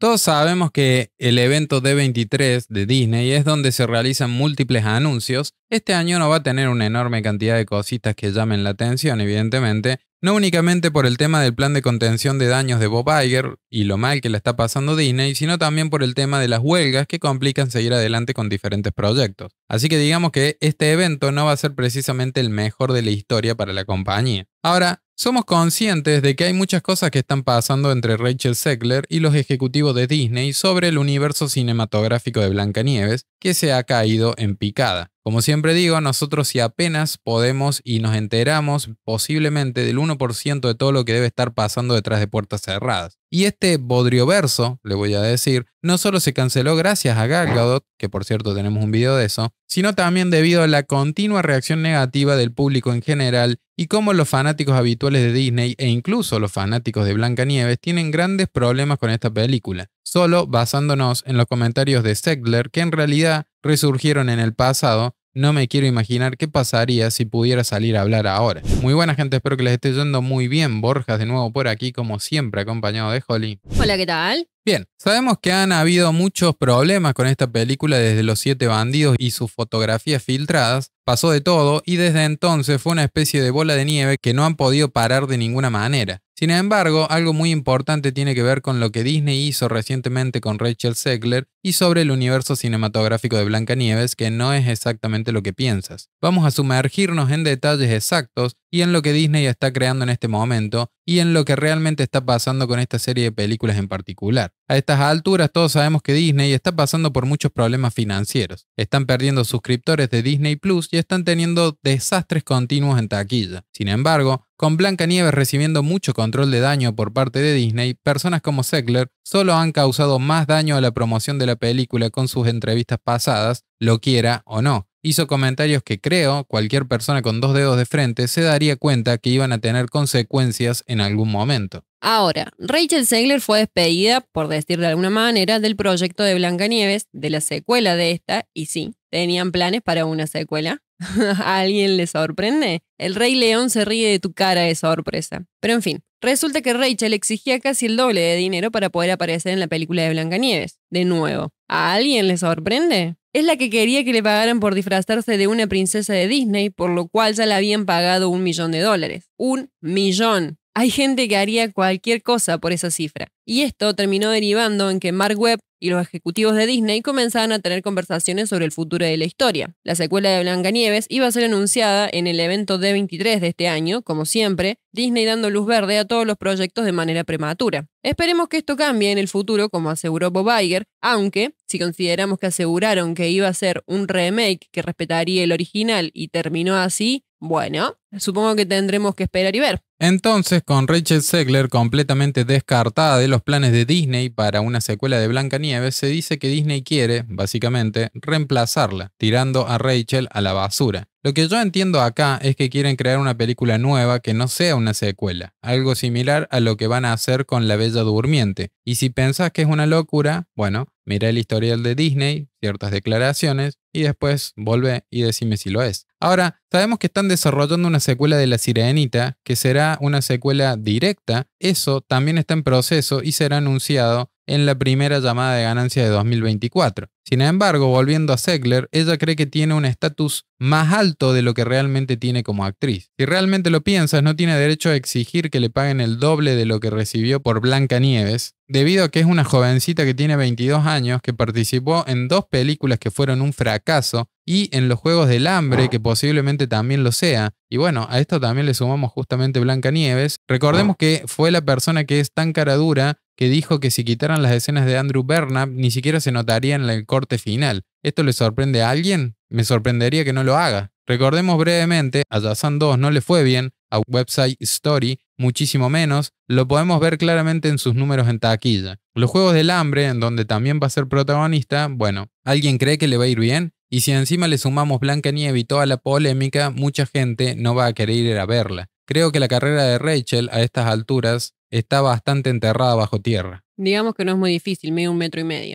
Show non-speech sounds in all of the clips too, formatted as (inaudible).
Todos sabemos que el evento D23 de Disney es donde se realizan múltiples anuncios. Este año no va a tener una enorme cantidad de cositas que llamen la atención, evidentemente, no únicamente por el tema del plan de contención de daños de Bob Iger y lo mal que la está pasando Disney, sino también por el tema de las huelgas que complican seguir adelante con diferentes proyectos. Así que digamos que este evento no va a ser precisamente el mejor de la historia para la compañía. Ahora, somos conscientes de que hay muchas cosas que están pasando entre Rachel Segler y los ejecutivos de Disney sobre el universo cinematográfico de Blancanieves, que se ha caído en picada. Como siempre digo, nosotros si apenas podemos y nos enteramos posiblemente del 1% de todo lo que debe estar pasando detrás de puertas cerradas. Y este bodrio verso, le voy a decir, no solo se canceló gracias a Gal Gadot, que por cierto tenemos un video de eso, sino también debido a la continua reacción negativa del público en general y cómo los fanáticos habituales de Disney e incluso los fanáticos de Blancanieves tienen grandes problemas con esta película, solo basándonos en los comentarios de Segler que en realidad resurgieron en el pasado no me quiero imaginar qué pasaría si pudiera salir a hablar ahora. Muy buena gente, espero que les esté yendo muy bien. Borjas de nuevo por aquí, como siempre, acompañado de Holly. Hola, ¿qué tal? Bien, sabemos que han habido muchos problemas con esta película desde Los Siete Bandidos y sus fotografías filtradas. Pasó de todo y desde entonces fue una especie de bola de nieve que no han podido parar de ninguna manera. Sin embargo, algo muy importante tiene que ver con lo que Disney hizo recientemente con Rachel Segler y sobre el universo cinematográfico de Blancanieves, que no es exactamente lo que piensas. Vamos a sumergirnos en detalles exactos y en lo que Disney está creando en este momento y en lo que realmente está pasando con esta serie de películas en particular. A estas alturas todos sabemos que Disney está pasando por muchos problemas financieros. Están perdiendo suscriptores de Disney Plus y están teniendo desastres continuos en taquilla. Sin embargo, con Blancanieves recibiendo mucho control de daño por parte de Disney, personas como Segler solo han causado más daño a la promoción de la película con sus entrevistas pasadas, lo quiera o no. Hizo comentarios que creo cualquier persona con dos dedos de frente se daría cuenta que iban a tener consecuencias en algún momento. Ahora, Rachel Segler fue despedida, por decir de alguna manera, del proyecto de Blancanieves, de la secuela de esta, y sí, tenían planes para una secuela. (laughs) ¿A alguien le sorprende? El rey león se ríe de tu cara de sorpresa. Pero en fin, resulta que Rachel exigía casi el doble de dinero para poder aparecer en la película de Blancanieves. De nuevo, ¿a alguien le sorprende? Es la que quería que le pagaran por disfrazarse de una princesa de Disney, por lo cual ya le habían pagado un millón de dólares. Un millón. Hay gente que haría cualquier cosa por esa cifra. Y esto terminó derivando en que Mark Webb y los ejecutivos de Disney comenzaban a tener conversaciones sobre el futuro de la historia. La secuela de Blancanieves iba a ser anunciada en el evento D23 de este año, como siempre, Disney dando luz verde a todos los proyectos de manera prematura. Esperemos que esto cambie en el futuro, como aseguró Bob Iger, aunque, si consideramos que aseguraron que iba a ser un remake que respetaría el original y terminó así, bueno, supongo que tendremos que esperar y ver. Entonces, con Rachel Segler completamente descartada de los planes de Disney para una secuela de Blanca Blancanieves, se dice que Disney quiere, básicamente, reemplazarla, tirando a Rachel a la basura. Lo que yo entiendo acá es que quieren crear una película nueva que no sea una secuela, algo similar a lo que van a hacer con La Bella Durmiente. Y si pensás que es una locura, bueno, mira el historial de Disney, ciertas declaraciones, y después vuelve y decime si lo es. Ahora, sabemos que están desarrollando una secuela de La Sirenita, que será una secuela directa. Eso también está en proceso y será anunciado en la primera llamada de ganancia de 2024. Sin embargo, volviendo a Segler, ella cree que tiene un estatus más alto de lo que realmente tiene como actriz. Si realmente lo piensas, no tiene derecho a exigir que le paguen el doble de lo que recibió por Blancanieves, debido a que es una jovencita que tiene 22 años, que participó en dos películas que fueron un fracaso y en los Juegos del Hambre, que posiblemente también lo sea. Y bueno, a esto también le sumamos justamente Blancanieves. Recordemos que fue la persona que es tan cara dura que dijo que si quitaran las escenas de Andrew Bernab, ni siquiera se notaría en el final. ¿Esto le sorprende a alguien? Me sorprendería que no lo haga. Recordemos brevemente, a Yazan 2 no le fue bien, a Website Story muchísimo menos, lo podemos ver claramente en sus números en taquilla. Los Juegos del Hambre, en donde también va a ser protagonista, bueno, ¿alguien cree que le va a ir bien? Y si encima le sumamos Blanca Nieve y toda la polémica, mucha gente no va a querer ir a verla. Creo que la carrera de Rachel a estas alturas está bastante enterrada bajo tierra. Digamos que no es muy difícil, medio un metro y medio.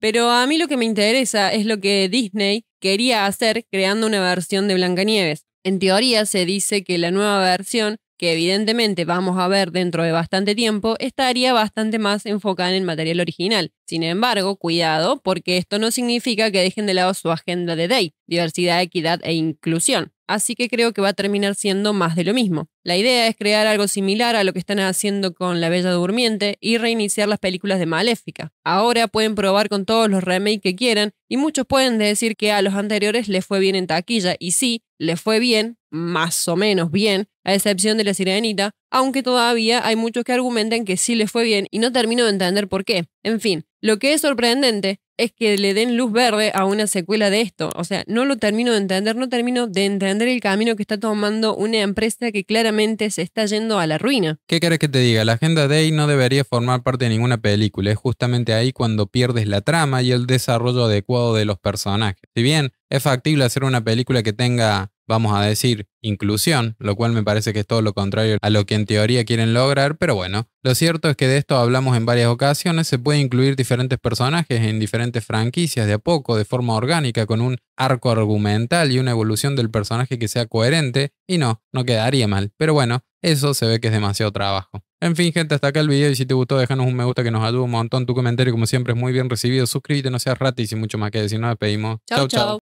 Pero a mí lo que me interesa es lo que Disney quería hacer creando una versión de Blancanieves. En teoría se dice que la nueva versión, que evidentemente vamos a ver dentro de bastante tiempo, estaría bastante más enfocada en el material original. Sin embargo, cuidado, porque esto no significa que dejen de lado su agenda de Day, diversidad, equidad e inclusión así que creo que va a terminar siendo más de lo mismo. La idea es crear algo similar a lo que están haciendo con La Bella Durmiente y reiniciar las películas de Maléfica. Ahora pueden probar con todos los remakes que quieran y muchos pueden decir que a los anteriores les fue bien en taquilla y sí, les fue bien, más o menos bien, a excepción de La Sirenita, aunque todavía hay muchos que argumentan que sí les fue bien y no termino de entender por qué. En fin, lo que es sorprendente es que le den luz verde a una secuela de esto. O sea, no lo termino de entender, no termino de entender el camino que está tomando una empresa que claramente se está yendo a la ruina. ¿Qué querés que te diga? La agenda Day no debería formar parte de ninguna película. Es justamente ahí cuando pierdes la trama y el desarrollo adecuado de los personajes. Si bien es factible hacer una película que tenga vamos a decir, inclusión, lo cual me parece que es todo lo contrario a lo que en teoría quieren lograr, pero bueno, lo cierto es que de esto hablamos en varias ocasiones, se puede incluir diferentes personajes en diferentes franquicias de a poco, de forma orgánica, con un arco argumental y una evolución del personaje que sea coherente, y no, no quedaría mal, pero bueno, eso se ve que es demasiado trabajo. En fin, gente, hasta acá el video y si te gustó, déjanos un me gusta que nos ayuda un montón. Tu comentario, como siempre, es muy bien recibido. Suscríbete, no seas gratis y mucho más que decir, nos despedimos. Chao, chau. chau.